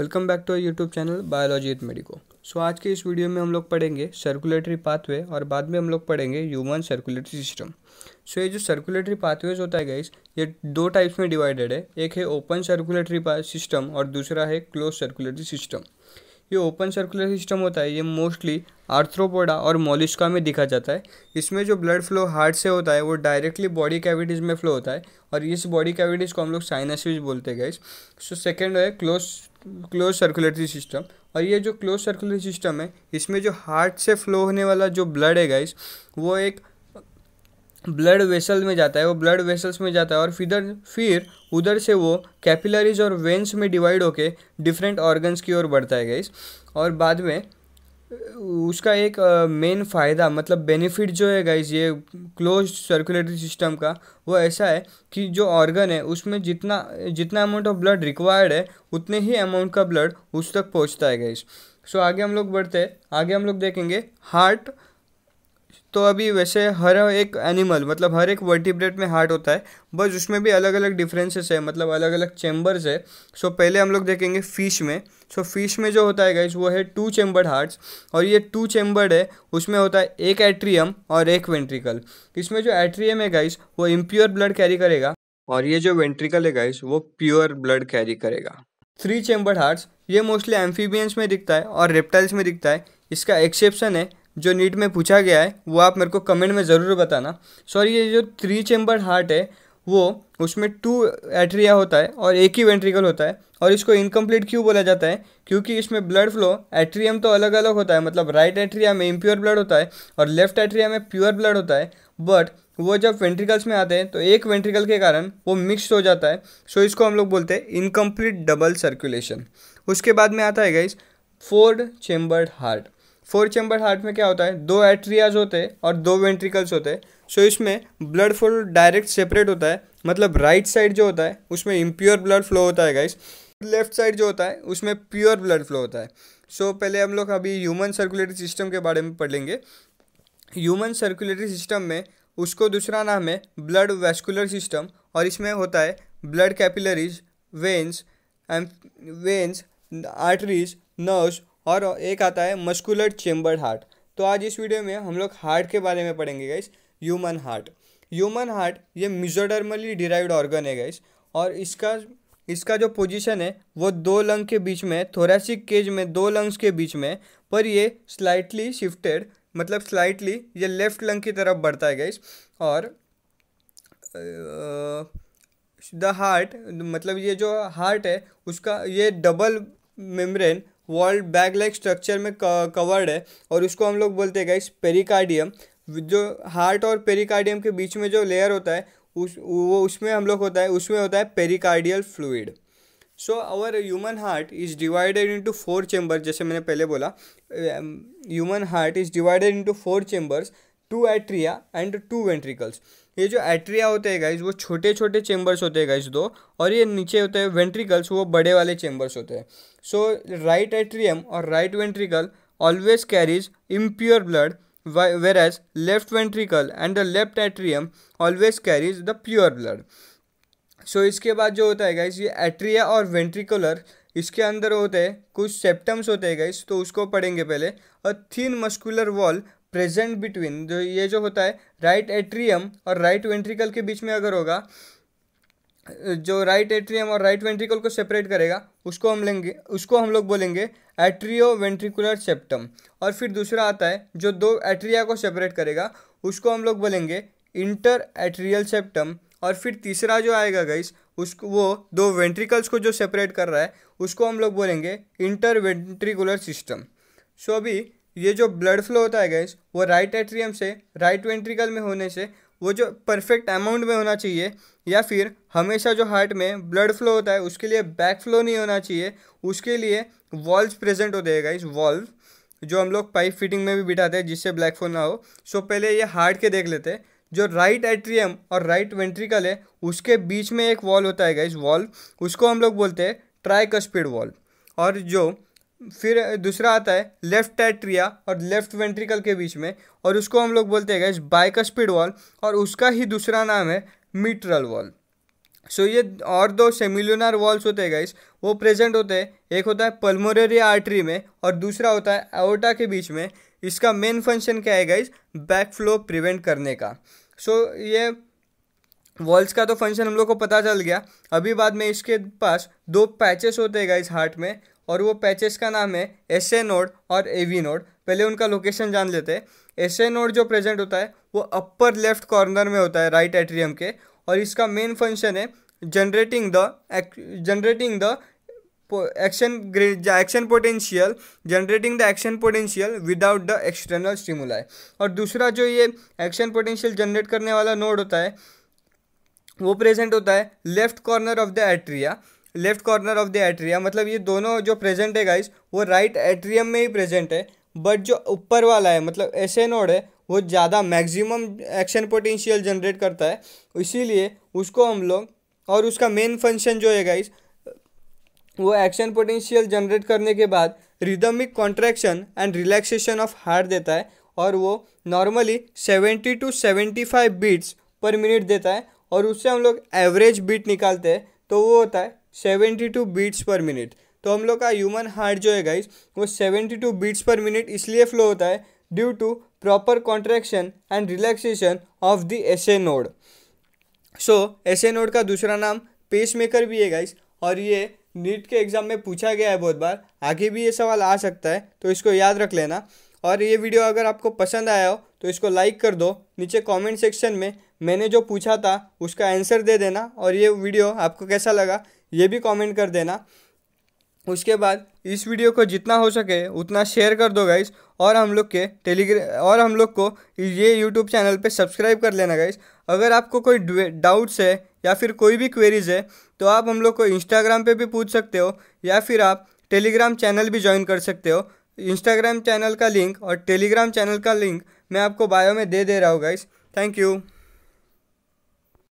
welcome back to YouTube channel biology with medico so आज के इस वीडियो में हम लोग पढ़ेंगे सर्कुलेटरी पाथवे और बाद में हम लोग पढ़ेंगे ह्यूमन सर्कुलेटरी सिस्टम सो ये जो सर्कुलेटरी पाथवेज होता है गाइस ये दो टाइप्स में डिवाइडेड है एक है ओपन सर्कुलेटरी सिस्टम और दूसरा है क्लोज सर्कुलेटरी सिस्टम ये ओपन सर्कुलर सिस्टम होता है ये मोस्टली आर्थ्रोपोडा और मोलिस्का में दिखा जाता है इसमें जो ब्लड फ्लो हार्ट से होता है वो डायरेक्टली बॉडी कैविटीज़ में फ्लो होता है और इस बॉडी कैविटीज़ को हम लोग साइनसिस बोलते हैं गाइस सो सेकेंड है क्लोज क्लोज सर्कुलेटरी सिस्टम और ये जो क्लोज सर्कुलेटरी सिस्टम है इसमें जो हार्ट से फ्लो होने वाला जो ब्लड है गाइस वो एक ब्लड वेसल में जाता है वो ब्लड वेसल्स में जाता है और फिर फिर उधर से वो कैपिलरीज और वेंस में डिवाइड होके डिफरेंट ऑर्गन्स की ओर बढ़ता है गाइस और बाद में उसका एक मेन फ़ायदा मतलब बेनिफिट जो है गाइज ये क्लोज सर्कुलेटरी सिस्टम का वो ऐसा है कि जो ऑर्गन है उसमें जितना जितना अमाउंट ऑफ ब्लड रिक्वायर्ड है उतने ही अमाउंट का ब्लड उस तक पहुंचता है गाइस सो so, आगे हम लोग बढ़ते हैं आगे हम लोग देखेंगे हार्ट तो अभी वैसे हर एक एनिमल मतलब हर एक वर्टिब्रेट में हार्ट होता है बस उसमें भी अलग अलग डिफरेंसेस है मतलब अलग अलग चैम्बर्स है सो पहले हम लोग देखेंगे फ़िश में सो फिश में जो होता है गाइज वो है टू चैम्बर्ड हार्ट्स और ये टू चैम्बर्ड है उसमें होता है एक एट्रियम और एक वेंट्रिकल इसमें जो एट्रियम है गाइज वो इम्प्योर ब्लड कैरी करेगा और ये जो वेंट्रिकल है गाइज वो प्योर ब्लड कैरी करेगा थ्री चैम्बर्ड हार्ट्स ये मोस्टली एम्फीबियंस में दिखता है और रेप्टाइल्स में दिखता है इसका एक्सेप्शन है जो नीट में पूछा गया है वो आप मेरे को कमेंट में ज़रूर बताना सॉरी ये जो थ्री चेम्बर हार्ट है वो उसमें टू एट्रिया होता है और एक ही वेंट्रिकल होता है और इसको इनकम्प्लीट क्यों बोला जाता है क्योंकि इसमें ब्लड फ्लो एट्रियम तो अलग अलग होता है मतलब राइट एट्रिया में इम्प्योर ब्लड होता है और लेफ्ट एट्रिया में प्योर ब्लड होता है बट वो जब वेंट्रिकल्स में आते हैं तो एक वेंट्रिकल के कारण वो मिक्स हो जाता है सो इसको हम लोग बोलते हैं इनकम्प्लीट डबल सर्कुलेशन उसके बाद में आता है guys four chambered heart four chamber heart में क्या होता है दो एट्रियाज होते हैं और दो वेंट्रिकल्स होते हैं सो इसमें ब्लड फ्लो डायरेक्ट सेपरेट होता है मतलब राइट right साइड जो होता है उसमें इम्प्योर ब्लड फ्लो होता है गाइस लेफ्ट साइड जो होता है उसमें प्योर ब्लड फ्लो होता है सो so, पहले हम लोग अभी ह्यूमन सर्कुलेटरी सिस्टम के बारे में पढ़ लेंगे ह्यूमन सर्कुलेटरी सिस्टम में उसको दूसरा नाम है ब्लड वेस्कुलर सिस्टम और इसमें होता है blood capillaries veins um veins arteries nerves और एक आता है मस्कुलर चेम्बर हार्ट तो आज इस वीडियो में हम लोग हार्ट के बारे में पढ़ेंगे guys human heart human heart ये मिजोडर्मली डिराइव्ड ऑर्गन है गाइस और इसका इसका जो पोजीशन है वो दो लंग के बीच में थोरेसिक केज में दो लंग्स के बीच में पर ये स्लाइटली शिफ्टेड मतलब स्लाइटली ये लेफ्ट लंग की तरफ बढ़ता है गाइस और द हार्ट मतलब ये जो हार्ट है उसका ये double membrane walled bag like structure में कवर्ड है और उसको हम लोग बोलते हैं गाइस पेरिकार्डियम जो हार्ट और पेरिकार्डियम के बीच में जो लेयर होता है उस वो उसमें हम लोग होता है उसमें होता है pericardial fluid so our human heart is divided into four chamber जैसे मैंने पहले बोला human heart is divided into four chambers two atria and two ventricles ये जो एट्रिया होते हैं गाइज वो छोटे छोटे चेम्बर्स होते हैं गाइज दो और ये नीचे होते हैं वेंट्रिकल्स वो बड़े वाले चेम्बर्स होते हैं सो राइट एट्रियम और right ventricle always carries impure blood as left ventricle and the left atrium always carries the pure blood so इसके बाद जो होता है गाइज ये एट्रिया और वेंट्रिकुलर इसके अंदर होते हैं कुछ सेप्टम्स होते हैं गाइज तो उसको पढ़ेंगे पहले a thin muscular wall present between जो ये जो होता है राइट एट्रियम और राइट वेंट्रिकल के बीच में अगर होगा जो राइट एट्रियम और राइट वेंट्रिकल को सेपरेट करेगा उसको हम लेंगे उसको हम लोग बोलेंगे एट्रियो वेंट्रिकुलर सेप्टम और फिर दूसरा आता है जो दो एट्रिया को सेपरेट करेगा उसको हम लोग बोलेंगे इंटर एट्रियल सेप्टम और फिर तीसरा जो आएगा गाइस उसको वो दो वेंट्रिकल्स को जो सेपरेट कर रहा है उसको हम लोग बोलेंगे इंटर वेंट्रिकुलर सिस्टम सो अभी ये जो ब्लड फ्लो होता है गैस वो राइट एट्रियम से राइट वेंट्रिकल में होने से वो जो परफेक्ट अमाउंट में होना चाहिए या फिर हमेशा जो हार्ट में ब्लड फ्लो होता है उसके लिए बैक फ्लो नहीं होना चाहिए उसके लिए वॉल्व प्रेजेंट होते हैं गाइस वॉल्व जो हम लोग पाइप फिटिंग में भी बिठाते हैं जिससे ब्लैक फ्लो ना हो सो पहले ये हार्ट के देख लेते हैं जो राइट एट्रियम और राइट वेंट्रिकल है उसके बीच में एक वॉल होता है गाइस वॉल्व उसको हम लोग बोलते हैं ट्राई वॉल्व और जो फिर दूसरा आता है लेफ्ट टैट्रिया और लेफ्ट वेंट्रिकल के बीच में और उसको हम लोग बोलते हैं गैस बाइकस्पिड वॉल और उसका ही दूसरा नाम है मीट्रल वॉल सो so, ये और दो सेमिलोनार वॉल्स होते हैं गाइस वो प्रेजेंट होते हैं एक होता है पल्मोनरी आर्टरी में और दूसरा होता है एओटा के बीच में इसका मेन फंक्शन क्या है गाइस बैक फ्लो प्रिवेंट करने का सो so, ये वॉल्स का तो फंक्शन हम लोग को पता चल गया अभी बाद में इसके पास दो पैचेस होते हैं गाइस हार्ट में और वो पैचेस का नाम है एस ए नोड और ए वी नोड पहले उनका लोकेशन जान लेते हैं एस ए नोड जो प्रेजेंट होता है वो अपर लेफ्ट कॉर्नर में होता है राइट एट्रियम के और इसका मेन फंक्शन है generating the generating the action action potential generating the action potential without the external stimuli और दूसरा जो ये एक्शन पोटेंशियल जनरेट करने वाला नोड होता है वो प्रेजेंट होता है left corner of the atria left corner of the atria मतलब ये दोनों जो प्रेजेंट है गाइस वो राइट right एट्रियम में ही प्रेजेंट है बट जो ऊपर वाला है मतलब ऐसे नोड है वो ज़्यादा मैक्सिमम एक्शन पोटेंशियल जनरेट करता है इसीलिए उसको हम लोग और उसका मेन फंक्शन जो है गाइस वो एक्शन पोटेंशियल जनरेट करने के बाद rhythmic contraction and relaxation of heart देता है और वो normally seventy two seventy five beats per minute देता है और उससे हम लोग एवरेज बीट निकालते हैं तो वो होता है seventy two beats per minute तो हम लोग का ह्यूमन हार्ट जो है गाइस वो seventy two beats per minute इसलिए फ्लो होता है due to proper contraction and relaxation of the S A node so S A node का दूसरा नाम पेस मेकर भी है गाइज और ये नीट के एग्ज़ाम में पूछा गया है बहुत बार आगे भी ये सवाल आ सकता है तो इसको याद रख लेना और ये वीडियो अगर आपको पसंद आया हो तो इसको लाइक कर दो नीचे कमेंट सेक्शन में मैंने जो पूछा था उसका आंसर दे देना और ये वीडियो आपको कैसा लगा ये भी कमेंट कर देना उसके बाद इस वीडियो को जितना हो सके उतना शेयर कर दो गाइस और हम लोग के टेलीग्राम और हम लोग को ये यूट्यूब चैनल पे सब्सक्राइब कर लेना गाइस अगर आपको कोई डाउट्स है या फिर कोई भी क्वेरीज है तो आप हम लोग को इंस्टाग्राम पर भी पूछ सकते हो या फिर आप टेलीग्राम चैनल भी ज्वाइन कर सकते हो इंस्टाग्राम चैनल का लिंक और टेलीग्राम चैनल का लिंक मैं आपको बायो में दे दे रहा हूँ गाइस थैंक यू